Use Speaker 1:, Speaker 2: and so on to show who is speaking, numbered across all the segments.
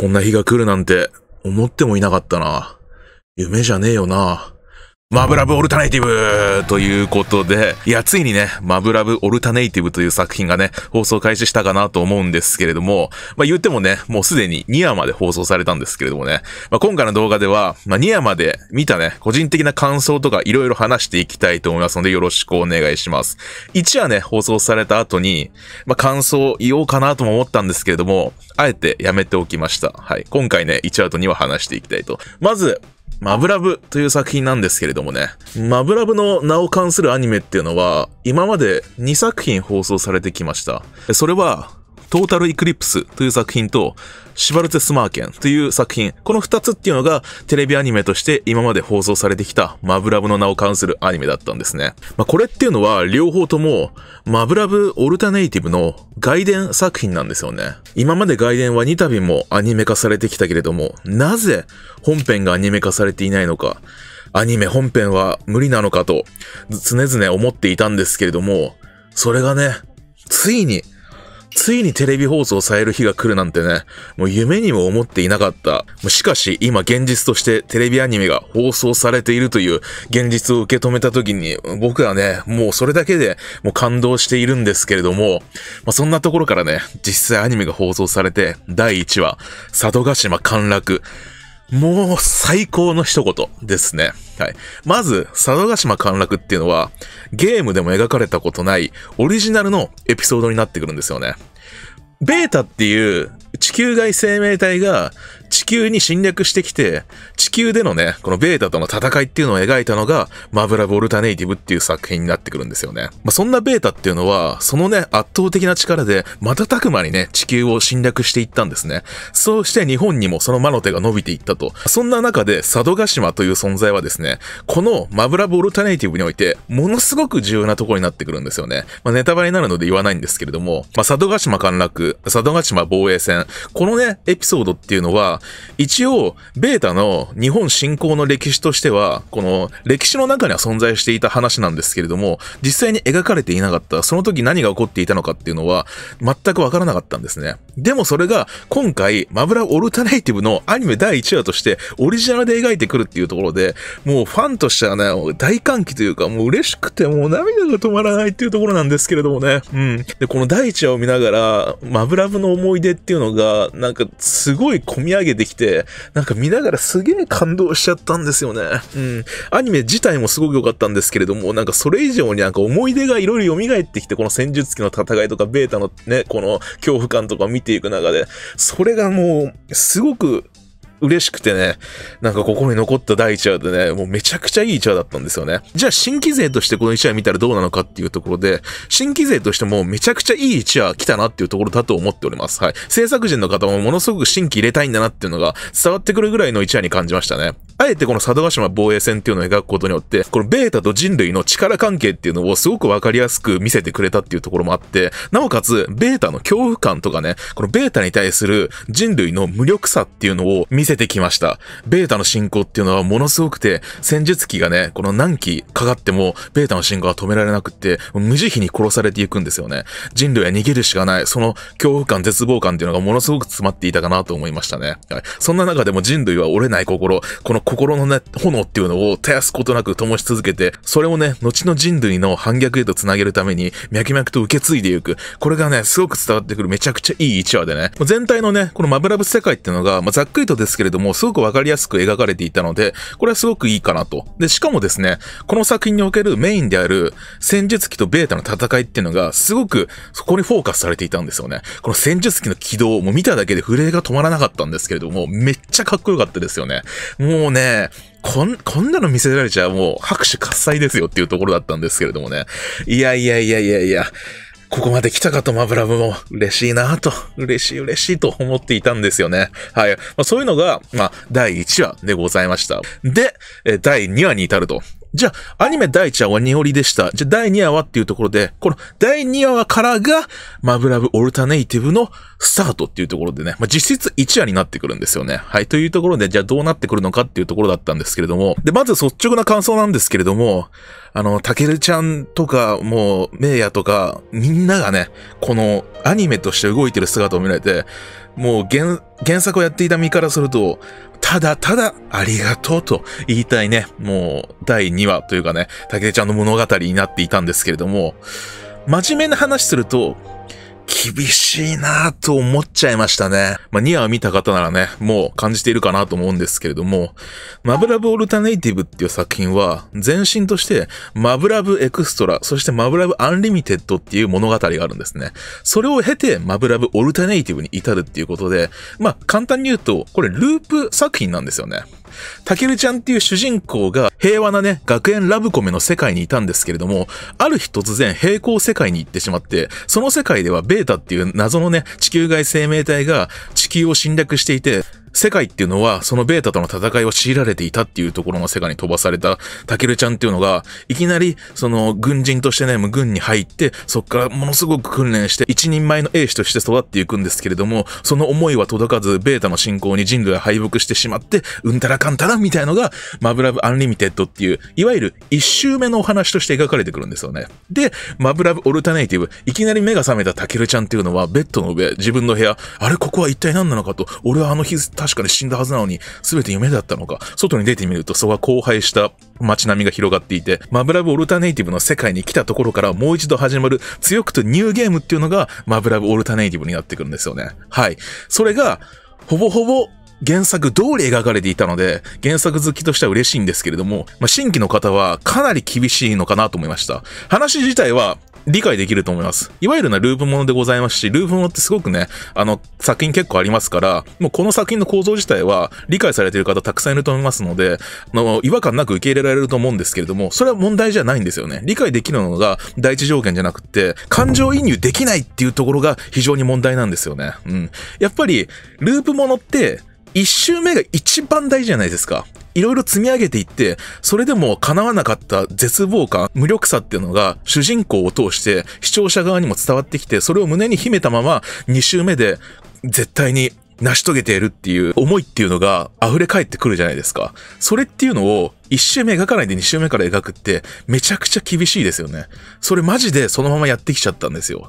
Speaker 1: こんな日が来るなんて思ってもいなかったな。夢じゃねえよな。
Speaker 2: マブラブオルタネ
Speaker 1: イティブということで、いや、ついにね、マブラブオルタネイティブという作品がね、放送開始したかなと思うんですけれども、まあ言ってもね、もうすでに2話まで放送されたんですけれどもね、まあ今回の動画では、まあ2話まで見たね、個人的な感想とかいろいろ話していきたいと思いますのでよろしくお願いします。1話ね、放送された後に、まあ感想を言おうかなとも思ったんですけれども、あえてやめておきました。はい。今回ね、1話と2話話していきたいと。まず、マブラブという作品なんですけれどもね、マブラブの名を冠するアニメっていうのは、今まで2作品放送されてきました。それは、トータルイクリプスという作品と、シバルツスマーケンという作品、この二つっていうのがテレビアニメとして今まで放送されてきたマブラブの名を冠するアニメだったんですね。まあ、これっていうのは両方ともマブラブオルタネイティブの外伝作品なんですよね。今まで外伝は2度もアニメ化されてきたけれども、なぜ本編がアニメ化されていないのか、アニメ本編は無理なのかと常々思っていたんですけれども、それがね、ついについにテレビ放送される日が来るなんてね、もう夢にも思っていなかった。しかし、今現実としてテレビアニメが放送されているという現実を受け止めた時に、僕はね、もうそれだけでもう感動しているんですけれども、まあ、そんなところからね、実際アニメが放送されて、第1話、佐渡島陥落。もう最高の一言ですね。はい。まず、佐渡島陥落っていうのは、ゲームでも描かれたことないオリジナルのエピソードになってくるんですよね。ベータっていう地球外生命体が地球に侵略してきて、地球でのね、このベータとの戦いっていうのを描いたのが、マブラブ・オルタネイティブっていう作品になってくるんですよね。まあ、そんなベータっていうのは、そのね、圧倒的な力で、瞬く間にね、地球を侵略していったんですね。そうして日本にもその魔の手が伸びていったと。そんな中で、佐渡島という存在はですね、このマブラブ・オルタネイティブにおいて、ものすごく重要なところになってくるんですよね。まあ、ネタバレになるので言わないんですけれども、まあ、佐渡島陥落、佐渡島防衛戦、このね、エピソードっていうのは、一応、ベータの日本侵攻の歴史としては、この歴史の中には存在していた話なんですけれども、実際に描かれていなかった、その時何が起こっていたのかっていうのは、全くわからなかったんですね。でもそれが、今回、マブラオルタネイティブのアニメ第1話として、オリジナルで描いてくるっていうところで、もうファンとしてはね、大歓喜というか、もう嬉しくて、もう涙が止まらないっていうところなんですけれどもね。うん。で、この第1話を見ながら、マブラブの思い出っていうのが、なんか、すごい込み上げげてきて、なんか見ながらすげえ感動しちゃったんですよね。うん。アニメ自体もすごく良かったんですけれども、なんかそれ以上になんか思い出がいろいろ蘇ってきて、この戦術機の戦いとか、ベータのね、この恐怖感とか見ていく中で、それがもう、すごく嬉しくてね、なんか心に残った第1話でね、もうめちゃくちゃいい1話だったんですよね。じゃあ新規勢としてこの1話見たらどうなのかっていうところで、新規勢としてもめちゃくちゃいい1話来たなっていうところだと思っております。はい。制作陣の方もものすごく新規入れたいんだなっていうのが伝わってくるぐらいの1話に感じましたね。あえてこの佐渡島防衛戦っていうのを描くことによって、このベータと人類の力関係っていうのをすごくわかりやすく見せてくれたっていうところもあって、なおかつ、ベータの恐怖感とかね、このベータに対する人類の無力さっていうのを見せてきました。ベータの進行っていうのはものすごくて、戦術機がね、この何機かかっても、ベータの進行は止められなくって、無慈悲に殺されていくんですよね。人類は逃げるしかない、その恐怖感、絶望感っていうのがものすごく詰まっていたかなと思いましたね。はい、そんな中でも人類は折れない心、この心のね、炎っていうのを絶やすことなく灯し続けて、それをね、後の人類の反逆へと繋げるために、脈々と受け継いでいく。これがね、すごく伝わってくるめちゃくちゃいい1話でね、全体のね、このマブラブ世界っていうのが、まあ、ざっくりとですけれども、すごくわかりやすく描かれていたので、これはすごくいいかなと。で、しかもですね、この作品におけるメインである戦術機とベータの戦いっていうのが、すごくそこにフォーカスされていたんですよね。この戦術機の軌道、もう見ただけで震えが止まらなかったんですけれども、めっちゃかっこよかったですよね。もうね、こん、こんなの見せられちゃもう拍手喝采ですよっていうところだったんですけれどもね。いやいやいやいやいや。ここまで来たかとマブラブも嬉しいなと、嬉しい嬉しいと思っていたんですよね。はい。まあ、そういうのが、まあ、第1話でございました。で、第2話に至るとじゃあ、アニメ第1話はニオリでした。じゃあ、第2話はっていうところで、この第2話からが、マブラブオルタネイティブのスタートっていうところでね、まあ、実質1話になってくるんですよね。はい。というところで、じゃあどうなってくるのかっていうところだったんですけれども、で、まず率直な感想なんですけれども、あの、たけるちゃんとか、もう、メイヤとか、みんながね、このアニメとして動いてる姿を見られて、もう原、原作をやっていた身からすると、ただただありがとうと言いたいね、もう第2話というかね、竹ちゃんの物語になっていたんですけれども、真面目な話すると、厳しいなぁと思っちゃいましたね。まあ、ニアを見た方ならね、もう感じているかなと思うんですけれども、マブラブオルタネイティブっていう作品は、前身として、マブラブエクストラ、そしてマブラブアンリミテッドっていう物語があるんですね。それを経て、マブラブオルタネイティブに至るっていうことで、まあ、簡単に言うと、これループ作品なんですよね。たけるちゃんっていう主人公が平和なね、学園ラブコメの世界にいたんですけれども、ある日突然平行世界に行ってしまって、その世界ではベータっていう謎のね、地球外生命体が地球を侵略していて、世界っていうのは、そのベータとの戦いを強いられていたっていうところの世界に飛ばされた、たけるちゃんっていうのが、いきなり、その、軍人としてね、無軍に入って、そっからものすごく訓練して、一人前の英士として育っていくんですけれども、その思いは届かず、ベータの進行に人類は敗北してしまって、うんたらかんたらみたいのが、マブラブアンリミテッドっていう、いわゆる一周目のお話として描かれてくるんですよね。で、マブラブオルタネイティブ、いきなり目が覚めたたけるちゃんっていうのは、ベッドの上、自分の部屋、あれここは一体何なのかと、俺はあの日確かに死んだはずなのに、全て夢だったのか。外に出てみると、そこは荒廃した街並みが広がっていて、マブラブオルタネイティブの世界に来たところからもう一度始まる強くとニューゲームっていうのが、マブラブオルタネイティブになってくるんですよね。はい。それが、ほぼほぼ原作通り描かれていたので、原作好きとしては嬉しいんですけれども、まあ、新規の方はかなり厳しいのかなと思いました。話自体は理解できると思います。いわゆるなループものでございますし、ループものってすごくね、あの、作品結構ありますから、もうこの作品の構造自体は理解されている方たくさんいると思いますので、あの、違和感なく受け入れられると思うんですけれども、それは問題じゃないんですよね。理解できるのが第一条件じゃなくて、感情移入できないっていうところが非常に問題なんですよね。うん。やっぱり、ループものって、一周目が一番大事じゃないですか。いろいろ積み上げていって、それでも叶わなかった絶望感、無力さっていうのが主人公を通して視聴者側にも伝わってきて、それを胸に秘めたまま2周目で絶対に成し遂げているっていう思いっていうのが溢れ返ってくるじゃないですか。それっていうのを1周目描かないで2周目から描くってめちゃくちゃ厳しいですよね。それマジでそのままやってきちゃったんですよ。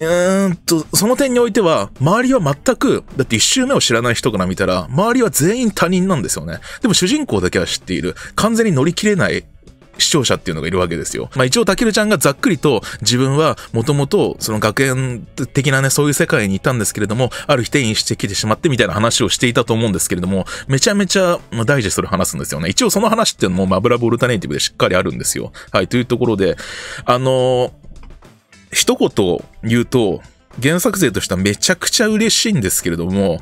Speaker 1: うーんと、その点においては、周りは全く、だって一周目を知らない人から見たら、周りは全員他人なんですよね。でも主人公だけは知っている、完全に乗り切れない視聴者っていうのがいるわけですよ。まあ一応、たけるちゃんがざっくりと自分はもともとその学園的なね、そういう世界にいたんですけれども、ある日転移してきてしまってみたいな話をしていたと思うんですけれども、めちゃめちゃ大事。ジェ話すんですよね。一応その話っていうのもマブラボルタネイティブでしっかりあるんですよ。はい、というところで、あのー一言言うと、原作勢としてはめちゃくちゃ嬉しいんですけれども、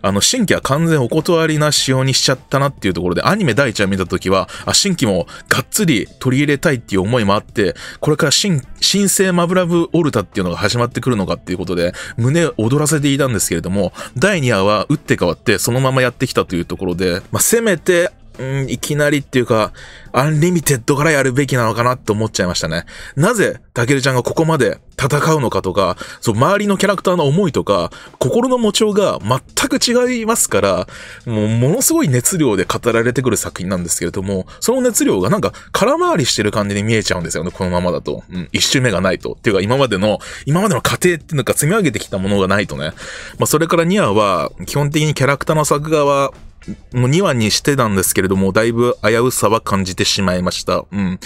Speaker 1: あの、新規は完全お断りな仕様にしちゃったなっていうところで、アニメ第1話見た時は、あ、新規もがっつり取り入れたいっていう思いもあって、これから新、新生マブラブオルタっていうのが始まってくるのかっていうことで、胸を躍らせていたんですけれども、第2話は打って変わってそのままやってきたというところで、まあ、せめてうん、いきなりっていうか、アンリミテッドからやるべきなのかなって思っちゃいましたね。なぜ、たけるちゃんがここまで戦うのかとか、そう、周りのキャラクターの思いとか、心の持ちようが全く違いますから、もう、ものすごい熱量で語られてくる作品なんですけれども、その熱量がなんか空回りしてる感じに見えちゃうんですよね、このままだと。うん、一周目がないと。っていうか、今までの、今までの過程っていうのか積み上げてきたものがないとね。まあ、それからニアは、基本的にキャラクターの作画は、う2話にしてたんですけれども、だいぶ危うさは感じてしまいました。うん。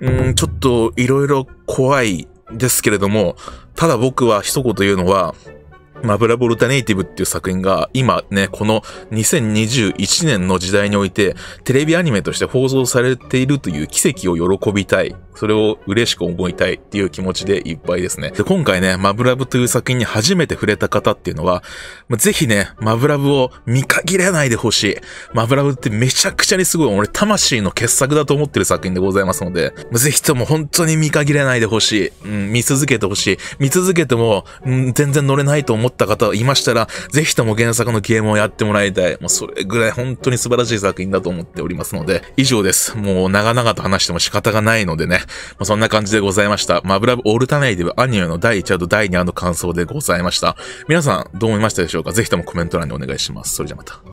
Speaker 1: うん、ちょっといろいろ怖いですけれども、ただ僕は一言言うのは、マブラボルタネイティブっていう作品が今ね、この2021年の時代においてテレビアニメとして放送されているという奇跡を喜びたい。それを嬉しく思いたいっていう気持ちでいっぱいですね。で、今回ね、マブラブという作品に初めて触れた方っていうのは、ぜひね、マブラブを見限らないでほしい。マブラブってめちゃくちゃにすごい俺魂の傑作だと思ってる作品でございますので、ぜひとも本当に見限らないでほしい。うん、見続けてほしい。見続けても、うん、全然乗れないと思う思った方いましたら、ぜひとも原作のゲームをやってもらいたい。もうそれぐらい本当に素晴らしい作品だと思っておりますので、以上です。もう長々と話しても仕方がないのでね、まあ、そんな感じでございました。マブラブオルタネイティブアニメの第1話と第2話の感想でございました。皆さん、どう思いましたでしょうかぜひともコメント欄にお願いします。それじゃまた。